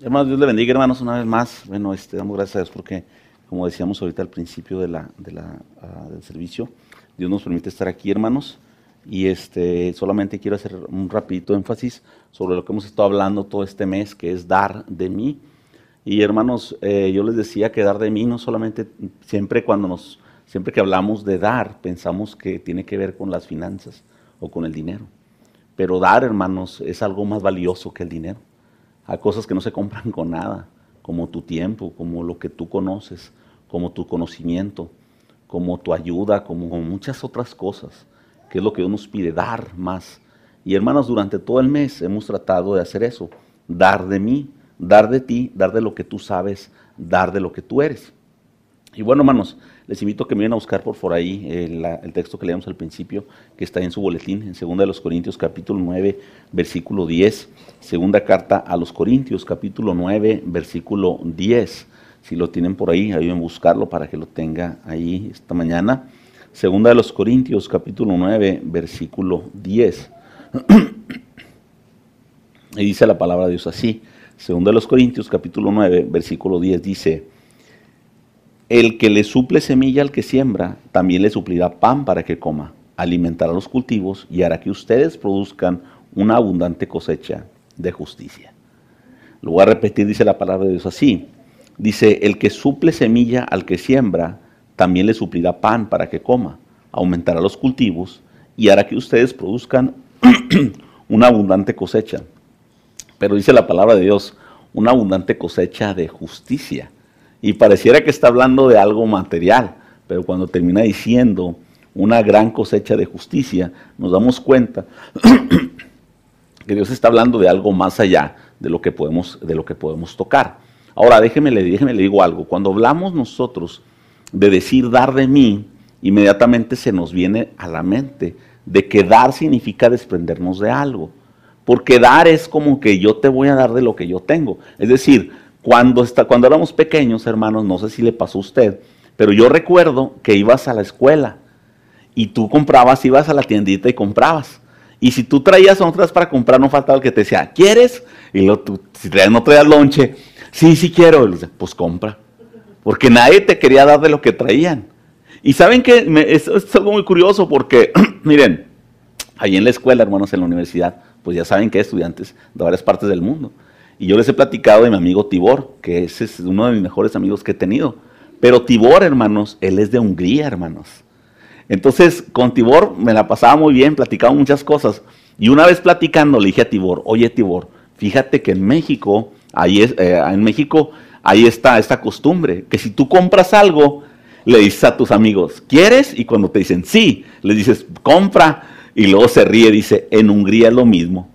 Hermanos, Dios le bendiga, hermanos, una vez más. Bueno, este, damos gracias a Dios porque, como decíamos ahorita al principio ah, del servicio, Dios nos permite estar aquí, hermanos. Y este, solamente quiero hacer un rapidito énfasis sobre lo que hemos estado hablando todo este mes, que es dar de mí. Y hermanos, eh, yo les decía que dar de mí no solamente siempre cuando nos, siempre que hablamos de dar, pensamos que tiene que ver con las finanzas o con el dinero. Pero dar, hermanos, es algo más valioso que el dinero a cosas que no se compran con nada, como tu tiempo, como lo que tú conoces, como tu conocimiento, como tu ayuda, como, muchas otras cosas, que es lo que Dios nos pide, dar más. Y hermanos, durante todo el mes hemos tratado de hacer eso, dar de mí, dar de ti, dar de lo que tú sabes, dar de lo que tú eres. Y bueno, hermanos, les invito a que vienen a buscar por, por ahí eh, el texto que leíamos al principio, que está en su boletín, en 2 de los Corintios capítulo 9, versículo 10. Segunda carta a los Corintios capítulo 9, versículo 10. Si lo tienen por ahí, ayuden a buscarlo para que lo tenga ahí esta mañana. Segunda de los Corintios capítulo 9, versículo 10. y dice la palabra de Dios así. Segunda de los Corintios capítulo 9, versículo 10 dice el que le suple semilla al que siembra, también le suplirá pan para que coma, alimentará los cultivos y hará que ustedes produzcan una abundante cosecha de justicia. Lo voy a repetir, dice la palabra de Dios así. Dice, el que suple semilla al que siembra, también le suplirá pan para que coma, aumentará los cultivos y hará que ustedes produzcan una abundante cosecha. Pero dice la palabra de Dios, una abundante cosecha de justicia. Y pareciera que está hablando de algo material, pero cuando termina diciendo una gran cosecha de justicia, nos damos cuenta que Dios está hablando de algo más allá de lo que podemos, de lo que podemos tocar. Ahora, déjeme, déjeme le digo algo. Cuando hablamos nosotros de decir dar de mí, inmediatamente se nos viene a la mente de que dar significa desprendernos de algo. Porque dar es como que yo te voy a dar de lo que yo tengo. Es decir, cuando, está, cuando éramos pequeños, hermanos, no sé si le pasó a usted, pero yo recuerdo que ibas a la escuela y tú comprabas, ibas a la tiendita y comprabas. Y si tú traías otras para comprar, no faltaba el que te decía, ¿quieres? Y lo, tú, si traías, no traías lonche, sí, sí quiero. Y pues compra. Porque nadie te quería dar de lo que traían. Y saben que es, es, algo muy curioso porque, miren, ahí en la escuela, hermanos, en la universidad, pues ya saben que hay estudiantes de varias partes del mundo. Y yo les he platicado de mi amigo Tibor, que ese es uno de mis mejores amigos que he tenido. Pero Tibor, hermanos, él es de Hungría, hermanos. Entonces, con Tibor me la pasaba muy bien, platicaba muchas cosas. Y una vez platicando, le dije a Tibor, oye Tibor, fíjate que en México, ahí eh, en México, ahí está esta costumbre, que si tú compras algo, le dices a tus amigos, ¿quieres? Y cuando te dicen sí, le dices, compra. Y luego se ríe, dice, en Hungría es lo mismo.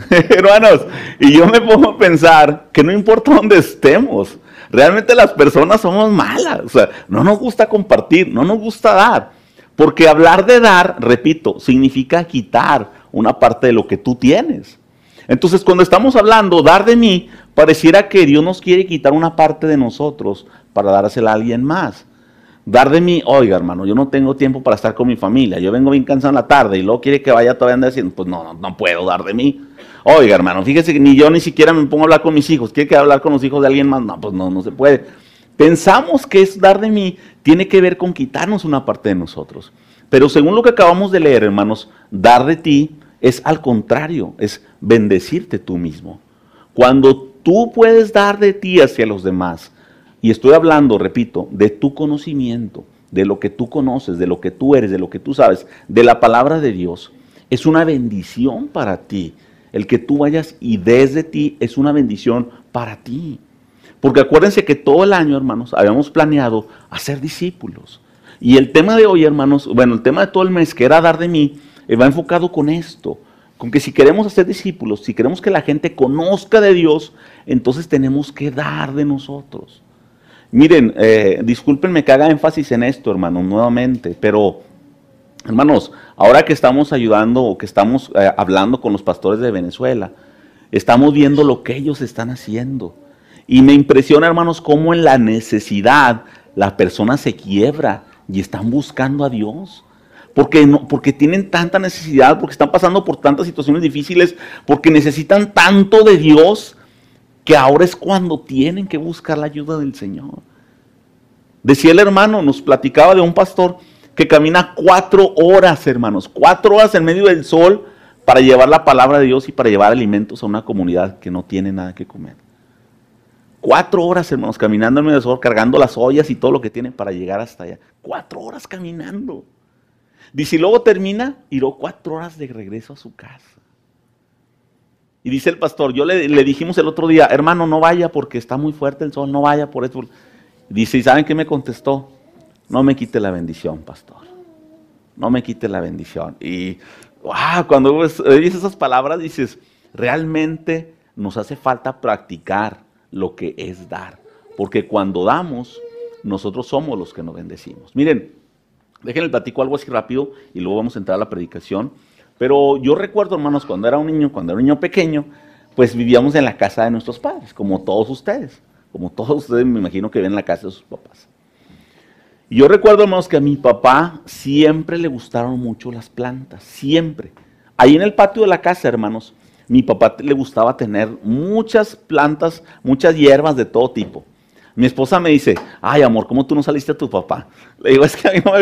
Hermanos, y yo me pongo a pensar que no importa dónde estemos, realmente las personas somos malas, o sea, no nos gusta compartir, no nos gusta dar, porque hablar de dar, repito, significa quitar una parte de lo que tú tienes. Entonces, cuando estamos hablando dar de mí, pareciera que Dios nos quiere quitar una parte de nosotros para dársela a alguien más. Dar de mí, oiga hermano, yo no tengo tiempo para estar con mi familia, yo vengo bien cansado en la tarde y luego quiere que vaya todavía andando diciendo, pues no, no, no puedo dar de mí. Oiga, hermano, fíjese que ni yo ni siquiera me pongo a hablar con mis hijos. ¿Quiere que hablar con los hijos de alguien más? No, pues no, no se puede. Pensamos que es dar de mí tiene que ver con quitarnos una parte de nosotros. Pero según lo que acabamos de leer, hermanos, dar de ti es al contrario, es bendecirte tú mismo. Cuando tú puedes dar de ti hacia los demás, y estoy hablando, repito, de tu conocimiento, de lo que tú conoces, de lo que tú eres, de lo que tú sabes, de la palabra de Dios, es una bendición para ti. El que tú vayas y desde ti es una bendición para ti. Porque acuérdense que todo el año, hermanos, habíamos planeado hacer discípulos. Y el tema de hoy, hermanos, bueno, el tema de todo el mes que era dar de mí, eh, va enfocado con esto. Con que si queremos hacer discípulos, si queremos que la gente conozca de Dios, entonces tenemos que dar de nosotros. Miren, eh, discúlpenme que haga énfasis en esto, hermanos, nuevamente, pero Hermanos, ahora que estamos ayudando o que estamos eh, hablando con los pastores de Venezuela, estamos viendo lo que ellos están haciendo. Y me impresiona, hermanos, cómo en la necesidad la persona se quiebra y están buscando a Dios. Porque, porque tienen tanta necesidad, porque están pasando por tantas situaciones difíciles, porque necesitan tanto de Dios, que ahora es cuando tienen que buscar la ayuda del Señor. Decía el hermano, nos platicaba de un pastor que camina cuatro horas, hermanos, cuatro horas en medio del sol para llevar la palabra de Dios y para llevar alimentos a una comunidad que no tiene nada que comer. Cuatro horas, hermanos, caminando en medio del sol, cargando las ollas y todo lo que tiene para llegar hasta allá. Cuatro horas caminando. Dice, y luego termina y cuatro horas de regreso a su casa. Y dice el pastor, yo le, dijimos el otro día, hermano, no vaya porque está muy fuerte el sol, no vaya por eso. Dice, ¿y saben qué me contestó? no me quite la bendición, pastor. No me quite la bendición. Y wow, ah, cuando dices esas palabras, dices, realmente nos hace falta practicar lo que es dar. Porque cuando damos, nosotros somos los que nos bendecimos. Miren, déjenme platico algo así rápido y luego vamos a entrar a la predicación. Pero yo recuerdo, hermanos, cuando era un niño, cuando era un niño pequeño, pues vivíamos en la casa de nuestros padres, como todos ustedes. Como todos ustedes me imagino que ven la casa de sus papás yo recuerdo, hermanos, que a mi papá siempre le gustaron mucho las plantas, siempre. Ahí en el patio de la casa, hermanos, mi papá le gustaba tener muchas plantas, muchas hierbas de todo tipo. Mi esposa me dice, ay amor, ¿cómo tú no saliste a tu papá? Le digo, es que a mí no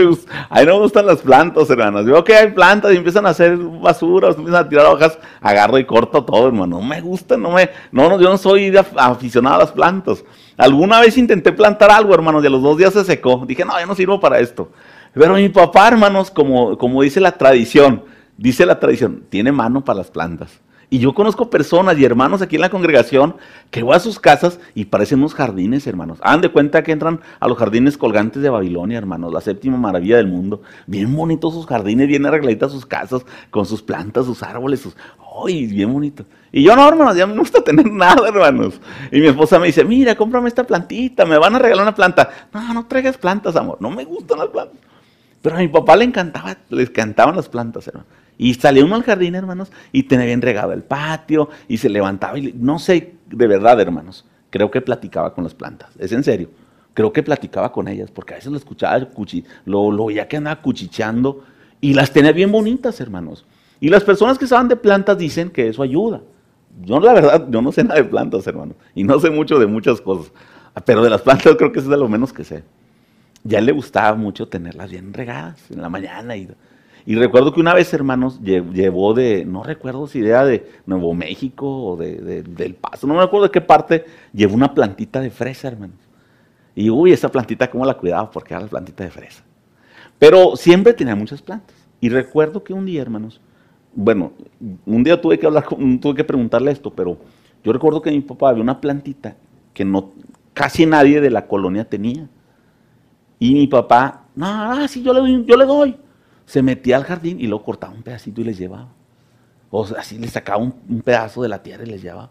me, gustan las plantas, hermanos. Yo veo que hay plantas y empiezan a hacer basura, empiezan a tirar hojas, agarro y corto todo, hermano. No me gusta, no me, no, yo no soy aficionado a las plantas. Alguna vez intenté plantar algo, hermanos, y a los dos días se secó. Dije, no, yo no sirvo para esto. Pero mi papá, hermanos, como, como dice la tradición, dice la tradición, tiene mano para las plantas. Y yo conozco personas y hermanos aquí en la congregación que voy a sus casas y parecen unos jardines, hermanos. Han de cuenta que entran a los jardines colgantes de Babilonia, hermanos, la séptima maravilla del mundo. Bien bonitos sus jardines, bien arregladitas sus casas, con sus plantas, sus árboles, sus... ¡Ay, bien bonito! Y yo no, hermanos, ya me gusta tener nada, hermanos. Y mi esposa me dice, mira, cómprame esta plantita, me van a regalar una planta. No, no traigas plantas, amor, no me gustan las plantas. Pero a mi papá le encantaba, le encantaban las plantas, hermanos. Y salía uno al jardín, hermanos, y tenía bien regado el patio, y se levantaba, y no sé, de verdad, hermanos, creo que platicaba con las plantas, es en serio, creo que platicaba con ellas, porque a veces lo escuchaba, lo, lo que andaba cuchicheando, y las tenía bien bonitas, hermanos. Y las personas que saben de plantas dicen que eso ayuda. Yo, la verdad, yo no sé nada de plantas, hermanos, y no sé mucho de muchas cosas, pero de las plantas creo que es de lo menos que sé. Ya le gustaba mucho tenerlas bien regadas en la mañana y y recuerdo que una vez, hermanos, llevó de, no recuerdo si era de Nuevo México o de, del Paso, no me acuerdo de qué parte, llevó una plantita de fresa, hermanos. Y uy, esa plantita, ¿cómo la cuidaba? Porque era la plantita de fresa. Pero siempre tenía muchas plantas. Y recuerdo que un día, hermanos, bueno, un día tuve que hablar, tuve que preguntarle esto, pero yo recuerdo que mi papá había una plantita que no, casi nadie de la colonia tenía. Y mi papá, no, ah, sí, yo le, yo le doy se metía al jardín y luego cortaba un pedacito y les llevaba. O sea, así le sacaba un, pedazo de la tierra y les llevaba.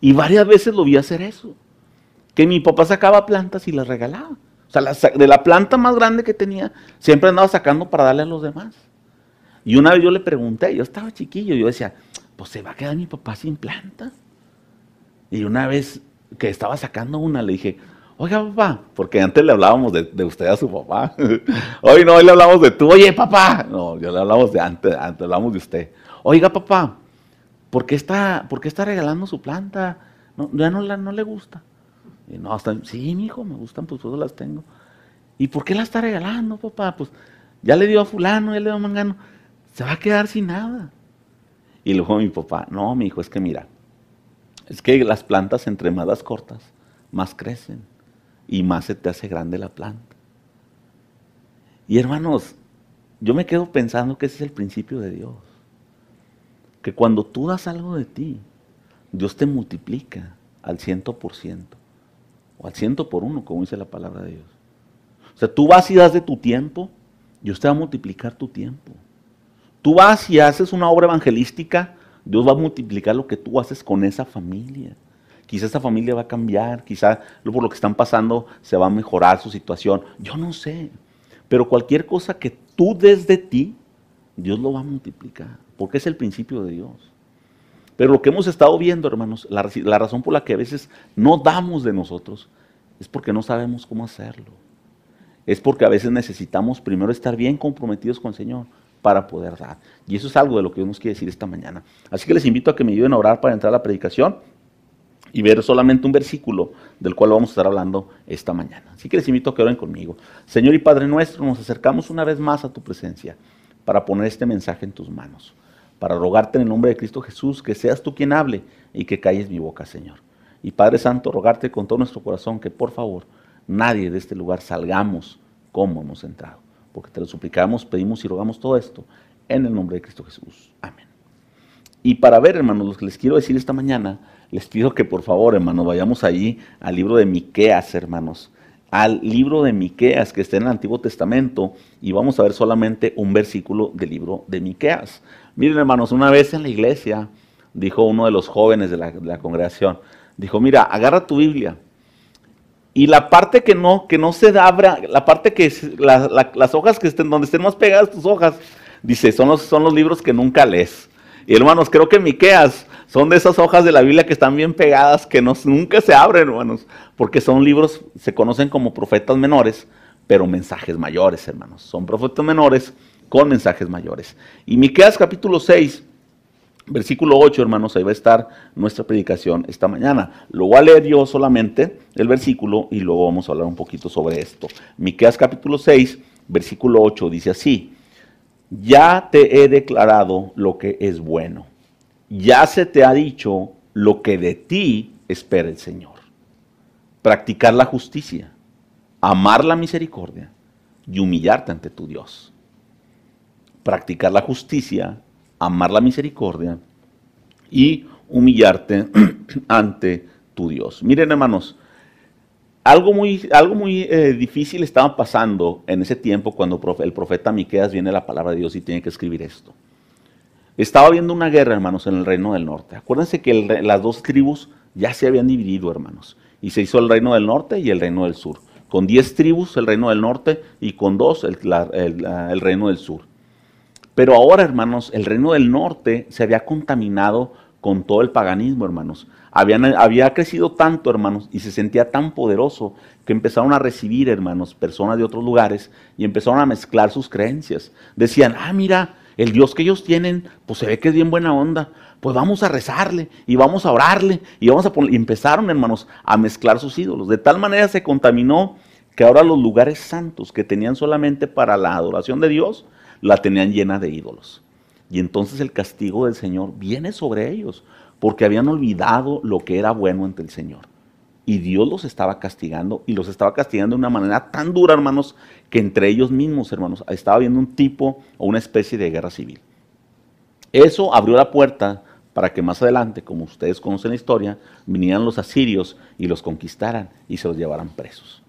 Y varias veces lo vi hacer eso. Que mi papá sacaba plantas y las regalaba. O sea, de la planta más grande que tenía, siempre andaba sacando para darle a los demás. Y una vez yo le pregunté, yo estaba chiquillo, yo decía, pues se va a quedar mi papá sin plantas. Y una vez que estaba sacando una, le dije, Oiga, papá, porque antes le hablábamos de, usted a su papá. hoy no, hoy le hablamos de tú, oye, papá. No, ya le hablamos de antes, antes hablamos de usted. Oiga, papá, ¿por qué está, por qué está regalando su planta? No, ya no, la, no le gusta. Y no, sí, mi hijo, me gustan, pues todas las tengo. ¿Y por qué la está regalando, papá? Pues ya le dio a fulano, ya le dio a mangano. Se va a quedar sin nada. Y luego mi papá, no, mi hijo, es que mira, es que las plantas entre más cortas, más crecen y más se te hace grande la planta. Y hermanos, yo me quedo pensando que ese es el principio de Dios. Que cuando tú das algo de ti, Dios te multiplica al ciento por ciento. O al ciento por uno, como dice la palabra de Dios. O sea, tú vas y das de tu tiempo, Dios te va a multiplicar tu tiempo. Tú vas y haces una obra evangelística, Dios va a multiplicar lo que tú haces con esa familia quizá esta familia va a cambiar, quizá por lo que están pasando se va a mejorar su situación, yo no sé. Pero cualquier cosa que tú des de ti, Dios lo va a multiplicar, porque es el principio de Dios. Pero lo que hemos estado viendo, hermanos, la, la razón por la que a veces no damos de nosotros es porque no sabemos cómo hacerlo. Es porque a veces necesitamos primero estar bien comprometidos con el Señor para poder dar. Y eso es algo de lo que Dios nos quiere decir esta mañana. Así que les invito a que me ayuden a orar para entrar a la predicación y ver solamente un versículo del cual vamos a estar hablando esta mañana. Así que les invito a que oren conmigo. Señor y Padre nuestro, nos acercamos una vez más a tu presencia para poner este mensaje en tus manos, para rogarte en el nombre de Cristo Jesús que seas tú quien hable y que calles mi boca, Señor. Y Padre Santo, rogarte con todo nuestro corazón que por favor nadie de este lugar salgamos como hemos entrado, porque te lo suplicamos, pedimos y rogamos todo esto en el nombre de Cristo Jesús. Amén. Y para ver, hermanos, los que les quiero decir esta mañana les pido que por favor, hermanos, vayamos allí al libro de Miqueas, hermanos. Al libro de Miqueas que está en el Antiguo Testamento y vamos a ver solamente un versículo del libro de Miqueas. Miren, hermanos, una vez en la iglesia dijo uno de los jóvenes de la, congregación, dijo, "Mira, agarra tu Biblia y la parte que no que no se abra, la parte que las hojas que estén donde estén más pegadas tus hojas, dice, son los son los libros que nunca lees." Y hermanos, creo que Miqueas son de esas hojas de la Biblia que están bien pegadas, que no, nunca se abren, hermanos, porque son libros, se conocen como profetas menores, pero mensajes mayores, hermanos. Son profetas menores con mensajes mayores. Y Miqueas capítulo 6, versículo 8, hermanos, ahí va a estar nuestra predicación esta mañana. Lo voy a leer yo solamente el versículo y luego vamos a hablar un poquito sobre esto. Miqueas capítulo 6, versículo 8 dice así: Ya te he declarado lo que es bueno ya se te ha dicho lo que de ti espera el Señor. Practicar la justicia, amar la misericordia y humillarte ante tu Dios. Practicar la justicia, amar la misericordia y humillarte ante tu Dios. Miren hermanos, algo muy, algo muy eh, difícil estaba pasando en ese tiempo cuando el profeta Miqueas viene a la palabra de Dios y tiene que escribir esto. Estaba habiendo una guerra, hermanos, en el reino del norte. Acuérdense que las dos tribus ya se habían dividido, hermanos. Y se hizo el reino del norte y el reino del sur. Con diez tribus el reino del norte y con dos el, reino del sur. Pero ahora, hermanos, el reino del norte se había contaminado con todo el paganismo, hermanos. había crecido tanto, hermanos, y se sentía tan poderoso que empezaron a recibir, hermanos, personas de otros lugares y empezaron a mezclar sus creencias. Decían, ah, mira, el Dios que ellos tienen, pues se ve que es bien buena onda. Pues vamos a rezarle y vamos a orarle y vamos a poner... Y empezaron, hermanos, a mezclar sus ídolos. De tal manera se contaminó que ahora los lugares santos que tenían solamente para la adoración de Dios, la tenían llena de ídolos. Y entonces el castigo del Señor viene sobre ellos, porque habían olvidado lo que era bueno ante el Señor. Y Dios los estaba castigando y los estaba castigando de una manera tan dura, hermanos, que entre ellos mismos, hermanos, estaba habiendo un tipo o una especie de guerra civil. Eso abrió la puerta para que más adelante, como ustedes conocen la historia, vinieran los asirios y los conquistaran y se los llevaran presos.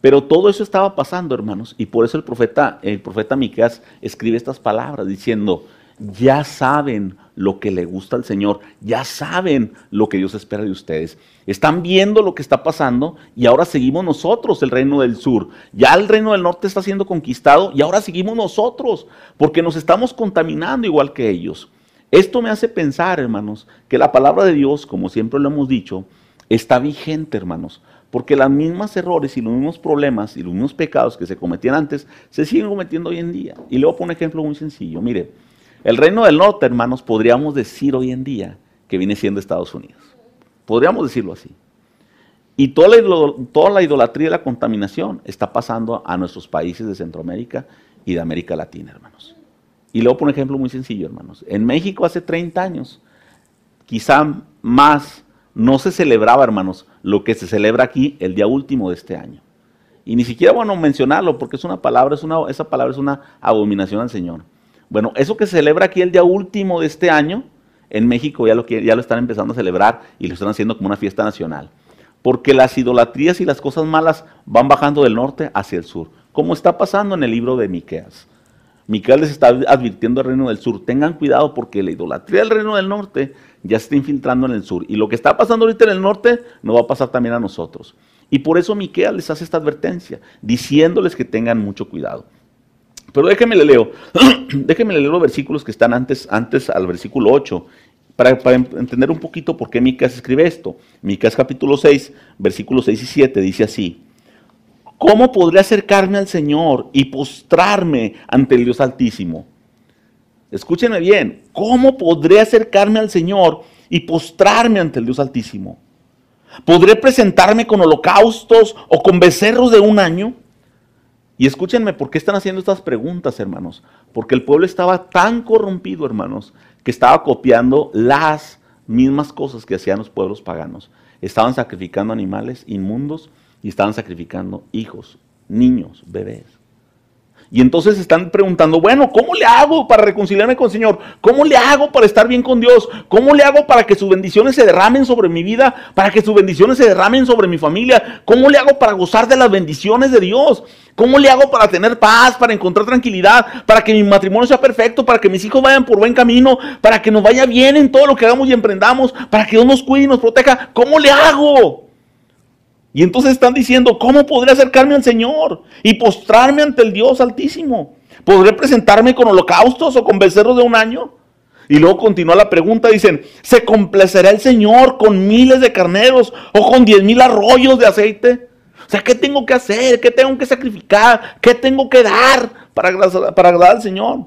Pero todo eso estaba pasando, hermanos, y por eso el profeta, el profeta Micas escribe estas palabras diciendo, ya saben lo que le gusta al Señor, ya saben lo que Dios espera de ustedes. Están viendo lo que está pasando y ahora seguimos nosotros el reino del sur. Ya el reino del norte está siendo conquistado y ahora seguimos nosotros porque nos estamos contaminando igual que ellos. Esto me hace pensar, hermanos, que la palabra de Dios, como siempre lo hemos dicho, está vigente, hermanos, porque los mismos errores y los mismos problemas y los mismos pecados que se cometían antes se siguen cometiendo hoy en día. Y le voy a poner un ejemplo muy sencillo. Mire, el reino del norte, hermanos, podríamos decir hoy en día que viene siendo Estados Unidos. Podríamos decirlo así. Y toda la, toda la idolatría y la contaminación está pasando a nuestros países de Centroamérica y de América Latina, hermanos. Y luego por un ejemplo muy sencillo, hermanos. En México hace 30 años, quizá más, no se celebraba, hermanos, lo que se celebra aquí el día último de este año. Y ni siquiera bueno mencionarlo porque es una palabra, es una, esa palabra es una abominación al Señor. Bueno, eso que se celebra aquí el día último de este año, en México ya lo, ya lo están empezando a celebrar y lo están haciendo como una fiesta nacional. Porque las idolatrías y las cosas malas van bajando del norte hacia el sur, como está pasando en el libro de Miqueas. Miqueas les está advirtiendo al reino del sur, tengan cuidado porque la idolatría del reino del norte ya está infiltrando en el sur. Y lo que está pasando ahorita en el norte no va a pasar también a nosotros. Y por eso Miqueas les hace esta advertencia, diciéndoles que tengan mucho cuidado. Pero déjenme le leo, déjenme leer los versículos que están antes, antes al versículo 8, para, entender un poquito por qué Micas escribe esto. Micas capítulo 6, versículos 6 y 7 dice así. ¿Cómo podré acercarme al Señor y postrarme ante el Dios Altísimo? Escúchenme bien, ¿cómo podré acercarme al Señor y postrarme ante el Dios Altísimo? ¿Podré presentarme con holocaustos o con becerros de un año? Y escúchenme, ¿por qué están haciendo estas preguntas, hermanos? Porque el pueblo estaba tan corrompido, hermanos, que estaba copiando las mismas cosas que hacían los pueblos paganos. Estaban sacrificando animales inmundos y estaban sacrificando hijos, niños, bebés. Y entonces están preguntando, bueno, ¿cómo le hago para reconciliarme con el Señor? ¿Cómo le hago para estar bien con Dios? ¿Cómo le hago para que sus bendiciones se derramen sobre mi vida? ¿Para que sus bendiciones se derramen sobre mi familia? ¿Cómo le hago para gozar de las bendiciones de Dios? ¿Cómo le hago para tener paz, para encontrar tranquilidad, para que mi matrimonio sea perfecto, para que mis hijos vayan por buen camino, para que nos vaya bien en todo lo que hagamos y emprendamos, para que Dios nos cuide y nos proteja? ¿Cómo le hago? Y entonces están diciendo, ¿cómo podré acercarme al Señor y postrarme ante el Dios Altísimo? ¿Podré presentarme con holocaustos o con becerros de un año? Y luego continúa la pregunta, dicen, ¿se complacerá el Señor con miles de carneros o con diez mil arroyos de aceite? O sea, ¿qué tengo que hacer? ¿Qué tengo que sacrificar? ¿Qué tengo que dar para, para agradar al Señor?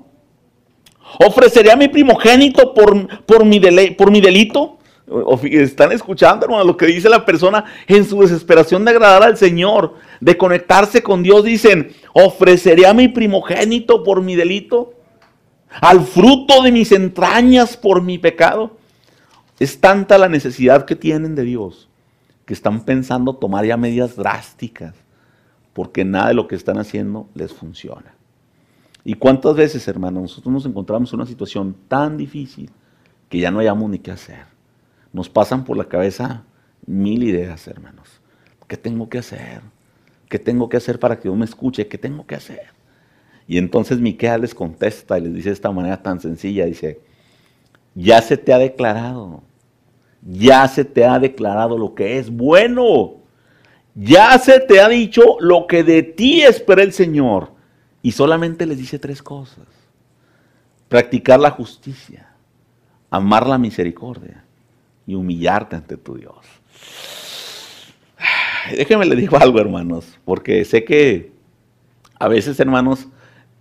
¿Ofreceré a mi primogénito por, por, mi, por mi delito? Están escuchando, hermano, lo que dice la persona en su desesperación de agradar al Señor, de conectarse con Dios. Dicen, ofreceré a mi primogénito por mi delito, al fruto de mis entrañas por mi pecado. Es tanta la necesidad que tienen de Dios que están pensando tomar ya medidas drásticas, porque nada de lo que están haciendo les funciona. ¿Y cuántas veces, hermano, nosotros nos encontramos en una situación tan difícil que ya no hayamos ni qué hacer? nos pasan por la cabeza mil ideas, hermanos. ¿Qué tengo que hacer? ¿Qué tengo que hacer para que Dios me escuche? ¿Qué tengo que hacer? Y entonces Miquel les contesta y les dice de esta manera tan sencilla, dice, ya se te ha declarado, ya se te ha declarado lo que es bueno, ya se te ha dicho lo que de ti espera el Señor. Y solamente les dice tres cosas. Practicar la justicia, amar la misericordia y humillarte ante tu Dios. Déjeme le digo algo, hermanos, porque sé que a veces, hermanos,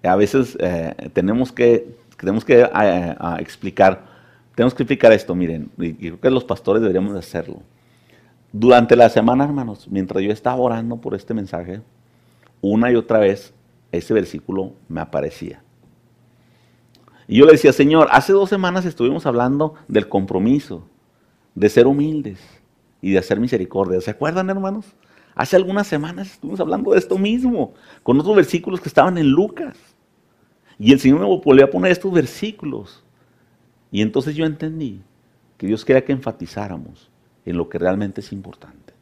a veces eh, tenemos que, tenemos que eh, explicar, tenemos que explicar esto, miren, y, creo que los pastores deberíamos hacerlo. Durante la semana, hermanos, mientras yo estaba orando por este mensaje, una y otra vez ese versículo me aparecía. Y yo le decía, Señor, hace dos semanas estuvimos hablando del compromiso, de ser humildes y de hacer misericordia. ¿Se acuerdan, hermanos? Hace algunas semanas estuvimos hablando de esto mismo, con otros versículos que estaban en Lucas. Y el Señor me volvió a poner estos versículos. Y entonces yo entendí que Dios quería que enfatizáramos en lo que realmente es importante.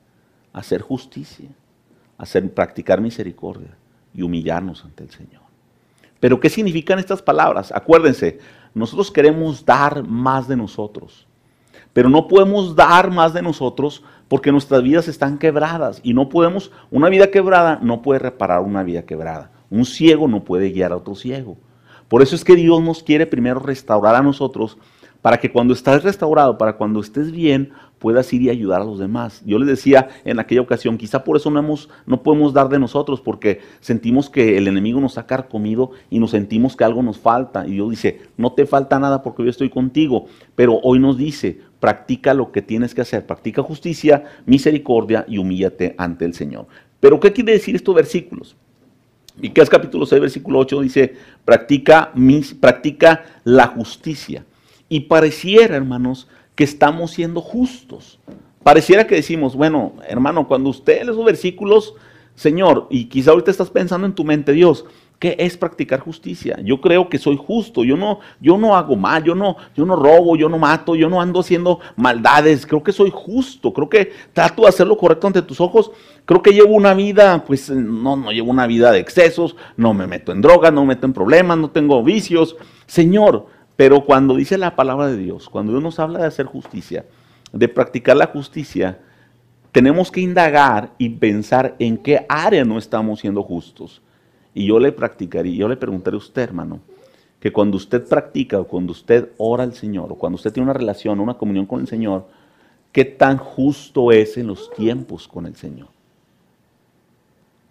Hacer justicia, hacer, practicar misericordia y humillarnos ante el Señor. Pero ¿qué significan estas palabras? Acuérdense, nosotros queremos dar más de nosotros pero no podemos dar más de nosotros porque nuestras vidas están quebradas y no podemos, una vida quebrada no puede reparar una vida quebrada. Un ciego no puede guiar a otro ciego. Por eso es que Dios nos quiere primero restaurar a nosotros para que cuando estés restaurado, para cuando estés bien, puedas ir y ayudar a los demás. Yo les decía en aquella ocasión, quizá por eso no, podemos dar de nosotros, porque sentimos que el enemigo nos ha carcomido y nos sentimos que algo nos falta. Y Dios dice, no te falta nada porque yo estoy contigo. Pero hoy nos dice, practica lo que tienes que hacer, practica justicia, misericordia y humíllate ante el Señor. Pero ¿qué quiere decir estos versículos? ¿Y es capítulo 6, versículo 8 dice, practica, practica la justicia y pareciera, hermanos, que estamos siendo justos. Pareciera que decimos, bueno, hermano, cuando usted lee esos versículos, Señor, y quizá ahorita estás pensando en tu mente, Dios, ¿qué es practicar justicia? Yo creo que soy justo, yo no, yo no hago mal, yo no, yo no robo, yo no mato, yo no ando haciendo maldades, creo que soy justo, creo que trato de hacer lo correcto ante tus ojos, creo que llevo una vida, pues no, no llevo una vida de excesos, no me meto en drogas, no me meto en problemas, no tengo vicios. Señor, pero cuando dice la palabra de Dios, cuando Dios nos habla de hacer justicia, de practicar la justicia, tenemos que indagar y pensar en qué área no estamos siendo justos. Y yo le practicaría, yo le preguntaré a usted, hermano, que cuando usted practica o cuando usted ora al Señor o cuando usted tiene una relación, una comunión con el Señor, qué tan justo es en los tiempos con el Señor.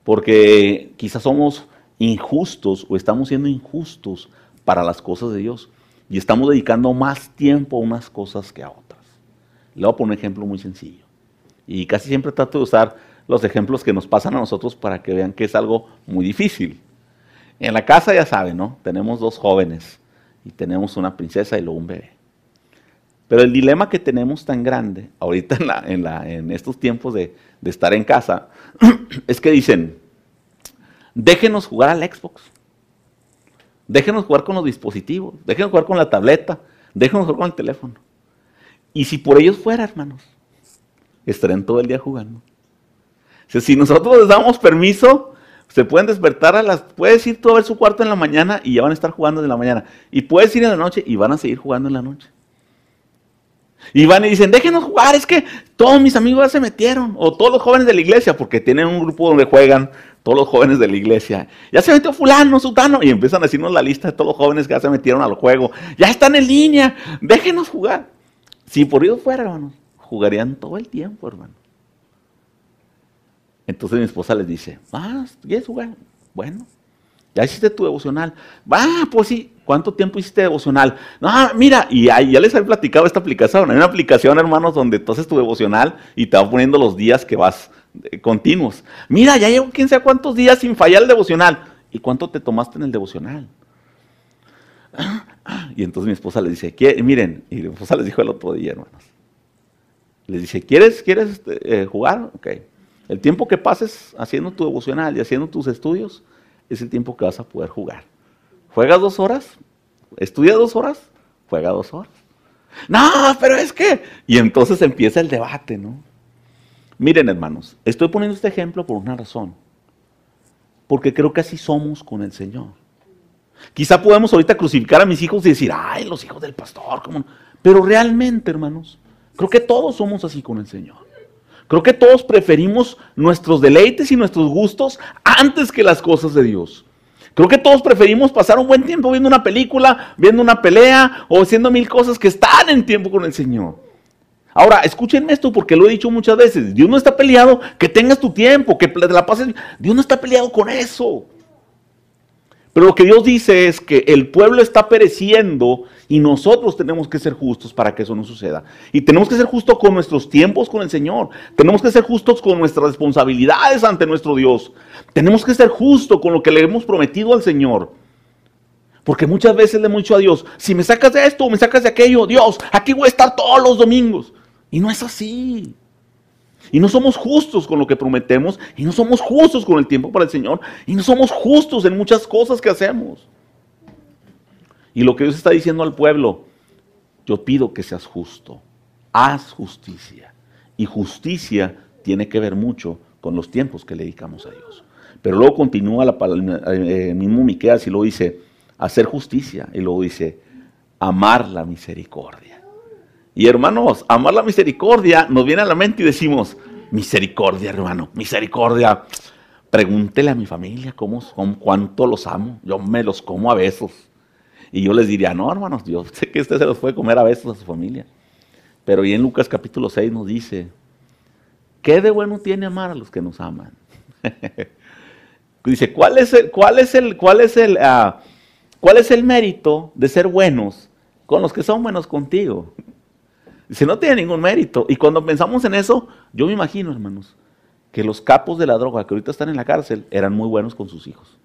Porque quizás somos injustos o estamos siendo injustos para las cosas de Dios y estamos dedicando más tiempo a unas cosas que a otras. Le voy a poner un ejemplo muy sencillo. Y casi siempre trato de usar los ejemplos que nos pasan a nosotros para que vean que es algo muy difícil. En la casa ya saben, ¿no? Tenemos dos jóvenes y tenemos una princesa y luego un bebé. Pero el dilema que tenemos tan grande ahorita en, estos tiempos de estar en casa es que dicen, déjenos jugar al Xbox déjenos jugar con los dispositivos, déjenos jugar con la tableta, déjenos jugar con el teléfono. Y si por ellos fuera, hermanos, estarían todo el día jugando. si nosotros les damos permiso, se pueden despertar a las... Puedes ir tú a ver su cuarto en la mañana y ya van a estar jugando en la mañana. Y puedes ir en la noche y van a seguir jugando en la noche. Y van y dicen, déjenos jugar, es que todos mis amigos ya se metieron, o todos los jóvenes de la iglesia, porque tienen un grupo donde juegan, todos los jóvenes de la iglesia. Ya se metió fulano, sutano, y empiezan a decirnos la lista de todos los jóvenes que ya se metieron al juego. Ya están en línea, déjenos jugar. Si por Dios fuera, hermano, jugarían todo el tiempo, hermano. Entonces mi esposa les dice, ah, ¿Quieres jugar? Bueno, ya hiciste tu devocional. Va, ah, pues sí. ¿Cuánto tiempo hiciste devocional? No, mira, y ya, ya les había platicado esta aplicación. Hay una aplicación, hermanos, donde tú haces tu devocional y te va poniendo los días que vas eh, continuos. Mira, ya llevo quién a cuántos días sin fallar el devocional. ¿Y cuánto te tomaste en el devocional? Ah, ah, y entonces mi esposa le dice, miren, y mi esposa les dijo el otro día, hermanos. Les dice, ¿quieres, quieres este, eh, jugar? Ok. El tiempo que pases haciendo tu devocional y haciendo tus estudios es el tiempo que vas a poder jugar. Juegas dos horas, estudia dos horas, juega dos horas. No, pero es que... Y entonces empieza el debate, ¿no? Miren, hermanos, estoy poniendo este ejemplo por una razón. Porque creo que así somos con el Señor. Quizá podemos ahorita crucificar a mis hijos y decir, ay, los hijos del pastor, Pero realmente, hermanos, creo que todos somos así con el Señor. Creo que todos preferimos nuestros deleites y nuestros gustos antes que las cosas de Dios. Creo que todos preferimos pasar un buen tiempo viendo una película, viendo una pelea o haciendo mil cosas que están en tiempo con el Señor. Ahora, escúchenme esto porque lo he dicho muchas veces. Dios no está peleado que tengas tu tiempo, que la pases. Dios no está peleado con eso. Pero lo que Dios dice es que el pueblo está pereciendo y nosotros tenemos que ser justos para que eso no suceda. Y tenemos que ser justos con nuestros tiempos con el Señor. Tenemos que ser justos con nuestras responsabilidades ante nuestro Dios. Tenemos que ser justos con lo que le hemos prometido al Señor. Porque muchas veces le hemos dicho a Dios, si me sacas de esto, me sacas de aquello, Dios, aquí voy a estar todos los domingos. Y no es así. Y no somos justos con lo que prometemos, y no somos justos con el tiempo para el Señor, y no somos justos en muchas cosas que hacemos. Y lo que Dios está diciendo al pueblo, yo pido que seas justo, haz justicia. Y justicia tiene que ver mucho con los tiempos que le dedicamos a Dios. Pero luego continúa la palabra, eh, eh, mismo Miqueas y luego dice, hacer justicia, y luego dice, amar la misericordia. Y hermanos, amar la misericordia nos viene a la mente y decimos, misericordia, hermano, misericordia. Pregúntele a mi familia cómo cuánto los amo. Yo me los como a besos. Y yo les diría, no, hermanos, yo sé que usted se los puede comer a besos a su familia. Pero y en Lucas capítulo 6 nos dice, ¿qué de bueno tiene amar a los que nos aman? dice, ¿cuál es el, cuál es el, cuál es el, ah, cuál es el mérito de ser buenos con los que son buenos contigo? Si no tiene ningún mérito. Y cuando pensamos en eso, yo me imagino, hermanos, que los capos de la droga que ahorita están en la cárcel eran muy buenos con sus hijos.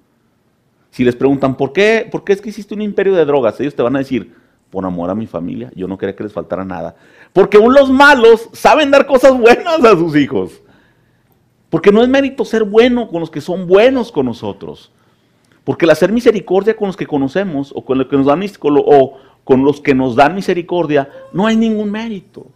Si les preguntan, ¿por qué, ¿por qué es que hiciste un imperio de drogas? Ellos te van a decir, por amor a mi familia, yo no quería que les faltara nada. Porque aún los malos saben dar cosas buenas a sus hijos. Porque no es mérito ser bueno con los que son buenos con nosotros. Porque el hacer misericordia con los que conocemos o con los que nos dan o, con los que nos dan misericordia, no hay ningún mérito.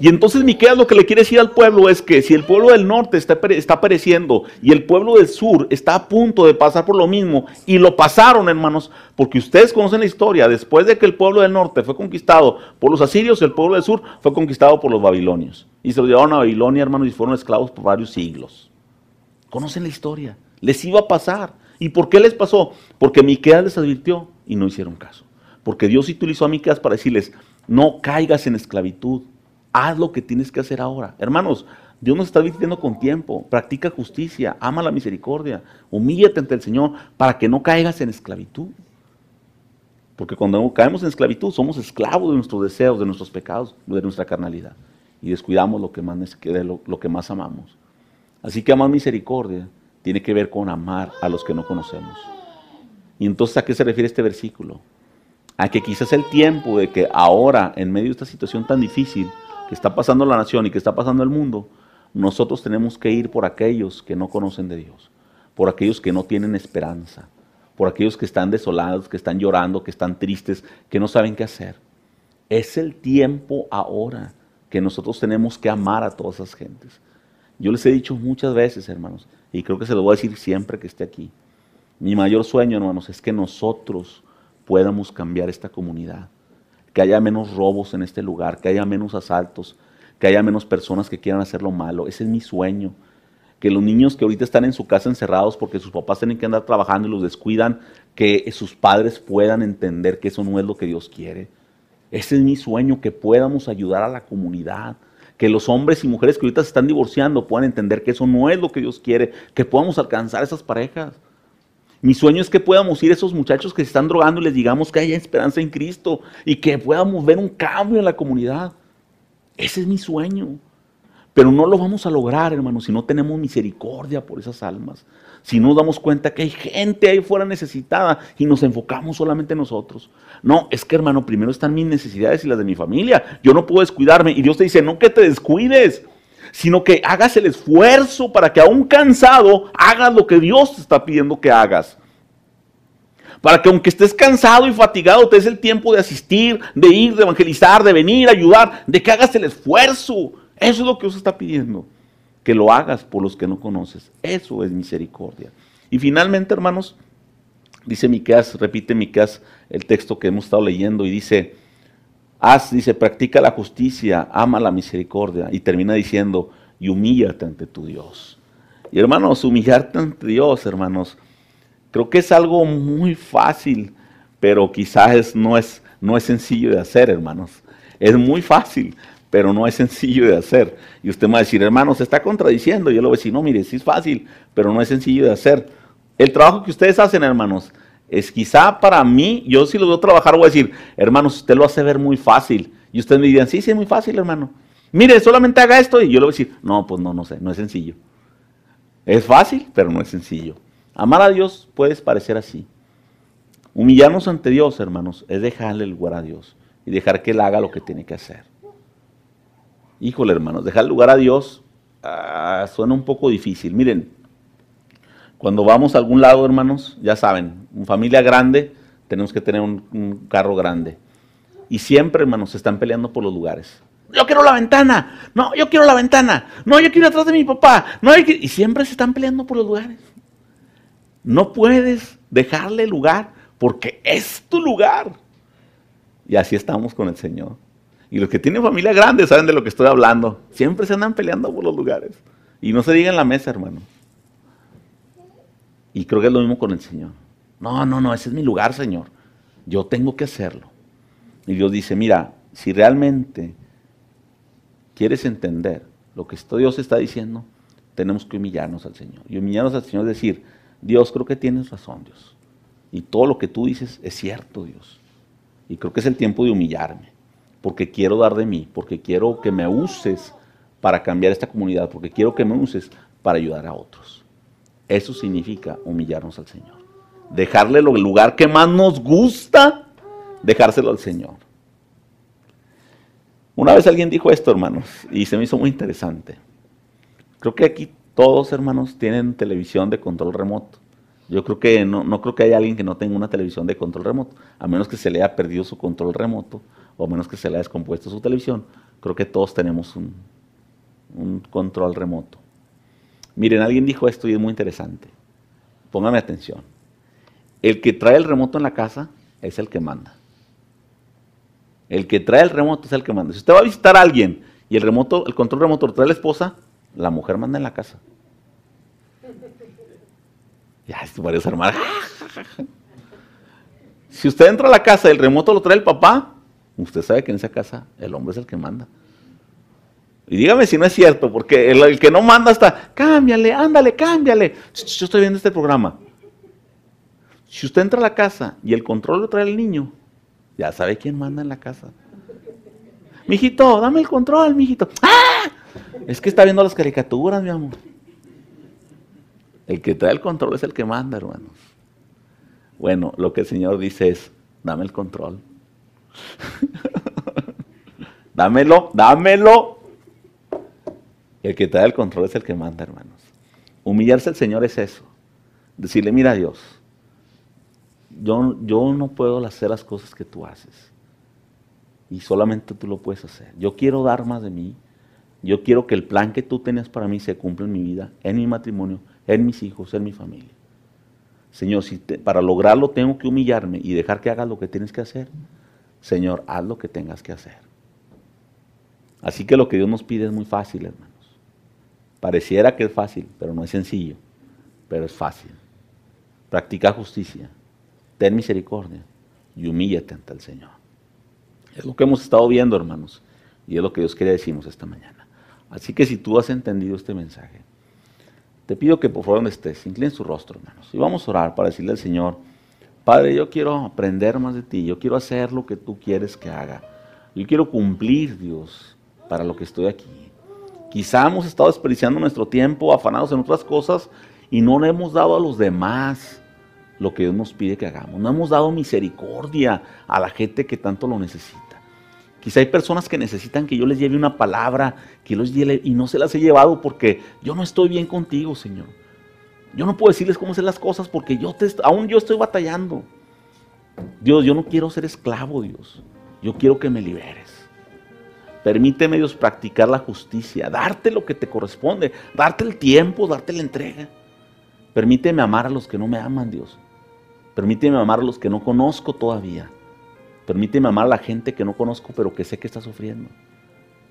Y entonces Miqueas lo que le quiere decir al pueblo es que si el pueblo del norte está, pereciendo y el pueblo del sur está a punto de pasar por lo mismo, y lo pasaron, hermanos, porque ustedes conocen la historia, después de que el pueblo del norte fue conquistado por los asirios, el pueblo del sur fue conquistado por los babilonios. Y se lo llevaron a Babilonia, hermanos, y fueron esclavos por varios siglos. Conocen la historia, les iba a pasar. ¿Y por qué les pasó? Porque Miqueas les advirtió y no hicieron caso. Porque Dios utilizó a Miqueas para decirles, no caigas en esclavitud, haz lo que tienes que hacer ahora. Hermanos, Dios nos está diciendo con tiempo, practica justicia, ama la misericordia, humíllate ante el Señor para que no caigas en esclavitud. Porque cuando caemos en esclavitud somos esclavos de nuestros deseos, de nuestros pecados, de nuestra carnalidad. Y descuidamos lo que más, lo que más amamos. Así que amar misericordia tiene que ver con amar a los que no conocemos. Y entonces, ¿a qué se refiere este versículo? A que quizás el tiempo de que ahora, en medio de esta situación tan difícil que está pasando la nación y que está pasando el mundo, nosotros tenemos que ir por aquellos que no conocen de Dios, por aquellos que no tienen esperanza, por aquellos que están desolados, que están llorando, que están tristes, que no saben qué hacer. Es el tiempo ahora que nosotros tenemos que amar a todas esas gentes. Yo les he dicho muchas veces, hermanos, y creo que se lo voy a decir siempre que esté aquí. Mi mayor sueño, hermanos, es que nosotros podamos cambiar esta comunidad, que haya menos robos en este lugar, que haya menos asaltos, que haya menos personas que quieran hacer lo malo. Ese es mi sueño. Que los niños que ahorita están en su casa encerrados porque sus papás tienen que andar trabajando y los descuidan, que sus padres puedan entender que eso no es lo que Dios quiere. Ese es mi sueño, que podamos ayudar a la comunidad, que los hombres y mujeres que ahorita se están divorciando puedan entender que eso no es lo que Dios quiere, que podamos alcanzar esas parejas. Mi sueño es que podamos ir a esos muchachos que se están drogando y les digamos que hay esperanza en Cristo y que podamos ver un cambio en la comunidad. Ese es mi sueño. Pero no lo vamos a lograr, hermano, si no tenemos misericordia por esas almas. Si no nos damos cuenta que hay gente ahí fuera necesitada y nos enfocamos solamente en nosotros. No, es que, hermano, primero están mis necesidades y las de mi familia. Yo no puedo descuidarme. Y Dios te dice, no que te descuides sino que hagas el esfuerzo para que aún cansado hagas lo que Dios te está pidiendo que hagas. Para que aunque estés cansado y fatigado, te des el tiempo de asistir, de ir, de evangelizar, de venir, ayudar, de que hagas el esfuerzo. Eso es lo que Dios está pidiendo. Que lo hagas por los que no conoces. Eso es misericordia. Y finalmente, hermanos, dice Miqueas, repite Miqueas el texto que hemos estado leyendo y dice, Haz, dice, practica la justicia, ama la misericordia. Y termina diciendo, y humillate ante tu Dios. Y hermanos, humillarte ante Dios, hermanos, creo que es algo muy fácil, pero quizás no, es, no es sencillo de hacer, hermanos. Es muy fácil, pero no es sencillo de hacer. Y usted me va a decir, hermanos, se está contradiciendo. Yo le voy a decir, no, mire, sí es fácil, pero no es sencillo de hacer. El trabajo que ustedes hacen, hermanos, es quizá para mí, yo si lo veo trabajar voy a decir, hermanos, usted lo hace ver muy fácil. Y ustedes me dirán, sí, sí, es muy fácil, hermano. Mire, solamente haga esto. Y yo le voy a decir, no, pues no, no sé, no es sencillo. Es fácil, pero no es sencillo. Amar a Dios puede parecer así. Humillarnos ante Dios, hermanos, es dejarle el lugar a Dios y dejar que Él haga lo que tiene que hacer. Híjole, hermanos, dejar el lugar a Dios ah, suena un poco difícil. Miren, cuando vamos a algún lado, hermanos, ya saben, una familia grande, tenemos que tener un, carro grande. Y siempre, hermanos, se están peleando por los lugares. Yo quiero la ventana. No, yo quiero la ventana. No, yo quiero atrás de mi papá. No, Y siempre se están peleando por los lugares. No puedes dejarle lugar porque es tu lugar. Y así estamos con el Señor. Y los que tienen familia grande saben de lo que estoy hablando. Siempre se andan peleando por los lugares. Y no se digan la mesa, hermano. Y creo que es lo mismo con el Señor. No, no, no, ese es mi lugar, Señor. Yo tengo que hacerlo. Y Dios dice, mira, si realmente quieres entender lo que esto Dios está diciendo, tenemos que humillarnos al Señor. Y humillarnos al Señor es decir, Dios, creo que tienes razón, Dios. Y todo lo que tú dices es cierto, Dios. Y creo que es el tiempo de humillarme, porque quiero dar de mí, porque quiero que me uses para cambiar esta comunidad, porque quiero que me uses para ayudar a otros. Eso significa humillarnos al Señor. Dejarle el lugar que más nos gusta, dejárselo al Señor. Una vez alguien dijo esto, hermanos, y se me hizo muy interesante. Creo que aquí todos, hermanos, tienen televisión de control remoto. Yo creo que no, creo que haya alguien que no tenga una televisión de control remoto, a menos que se le haya perdido su control remoto o a menos que se le haya descompuesto su televisión. Creo que todos tenemos un control remoto. Miren, alguien dijo esto y es muy interesante. Póngame atención. El que trae el remoto en la casa es el que manda. El que trae el remoto es el que manda. Si usted va a visitar a alguien y el remoto, el control remoto lo trae la esposa, la mujer manda en la casa. Ya, esto parece armar. si usted entra a la casa y el remoto lo trae el papá, usted sabe que en esa casa el hombre es el que manda. Y dígame si no es cierto, porque el, que no manda está, cámbiale, ándale, cámbiale. Yo estoy viendo este programa. Si usted entra a la casa y el control lo trae el niño, ya sabe quién manda en la casa. Mijito, dame el control, mijito. ¡Ah! Es que está viendo las caricaturas, mi amor. El que trae el control es el que manda, hermanos. Bueno, lo que el Señor dice es, dame el control. dámelo, dámelo. El que te da el control es el que manda, hermanos. Humillarse al Señor es eso. Decirle, mira Dios, yo, yo no puedo hacer las cosas que tú haces. Y solamente tú lo puedes hacer. Yo quiero dar más de mí. Yo quiero que el plan que tú tenías para mí se cumpla en mi vida, en mi matrimonio, en mis hijos, en mi familia. Señor, si para lograrlo tengo que humillarme y dejar que hagas lo que tienes que hacer, Señor, haz lo que tengas que hacer. Así que lo que Dios nos pide es muy fácil, hermano. Pareciera que es fácil, pero no es sencillo, pero es fácil. Practica justicia, ten misericordia y humíllate ante el Señor. Es lo que hemos estado viendo, hermanos, y es lo que Dios quería decirnos esta mañana. Así que si tú has entendido este mensaje, te pido que por favor donde estés, inclinen su rostro, hermanos, y vamos a orar para decirle al Señor, Padre, yo quiero aprender más de ti, yo quiero hacer lo que tú quieres que haga, yo quiero cumplir, Dios, para lo que estoy aquí. Quizá hemos estado desperdiciando nuestro tiempo, afanados en otras cosas, y no le hemos dado a los demás lo que Dios nos pide que hagamos. No hemos dado misericordia a la gente que tanto lo necesita. Quizá hay personas que necesitan que yo les lleve una palabra, que los lleve, y no se las he llevado porque yo no estoy bien contigo, Señor. Yo no puedo decirles cómo hacer las cosas porque yo aún yo estoy batallando. Dios, yo no quiero ser esclavo, Dios. Yo quiero que me libere. Permíteme, Dios, practicar la justicia, darte lo que te corresponde, darte el tiempo, darte la entrega. Permíteme amar a los que no me aman, Dios. Permíteme amar a los que no conozco todavía. Permíteme amar a la gente que no conozco, pero que sé que está sufriendo.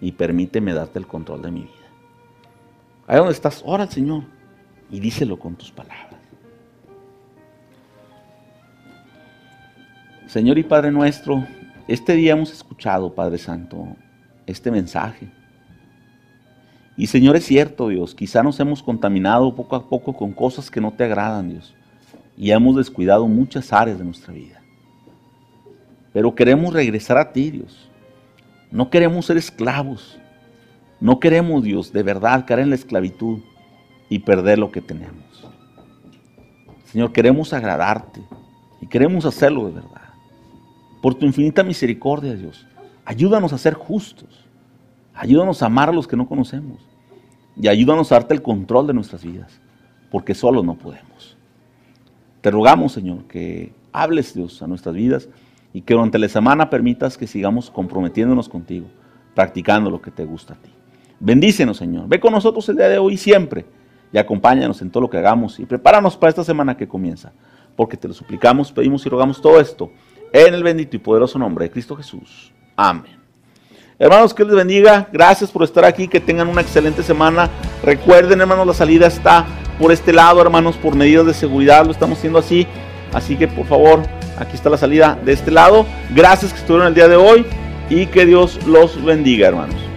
Y permíteme darte el control de mi vida. Ahí donde estás, ora Señor y díselo con tus palabras. Señor y Padre nuestro, este día hemos escuchado, Padre Santo, este mensaje. Y Señor, es cierto, Dios, quizá nos hemos contaminado poco a poco con cosas que no te agradan, Dios, y hemos descuidado muchas áreas de nuestra vida. Pero queremos regresar a ti, Dios. No queremos ser esclavos. No queremos, Dios, de verdad caer en la esclavitud y perder lo que tenemos. Señor, queremos agradarte y queremos hacerlo de verdad. Por tu infinita misericordia, Dios, Ayúdanos a ser justos. Ayúdanos a amar a los que no conocemos. Y ayúdanos a darte el control de nuestras vidas, porque solo no podemos. Te rogamos, Señor, que hables, Dios, a nuestras vidas y que durante la semana permitas que sigamos comprometiéndonos contigo, practicando lo que te gusta a ti. Bendícenos, Señor. Ve con nosotros el día de hoy siempre y acompáñanos en todo lo que hagamos y prepáranos para esta semana que comienza, porque te lo suplicamos, pedimos y rogamos todo esto en el bendito y poderoso nombre de Cristo Jesús. Amén. Hermanos, que les bendiga. Gracias por estar aquí. Que tengan una excelente semana. Recuerden, hermanos, la salida está por este lado, hermanos, por medidas de seguridad. Lo estamos haciendo así. Así que, por favor, aquí está la salida de este lado. Gracias que estuvieron el día de hoy y que Dios los bendiga, hermanos.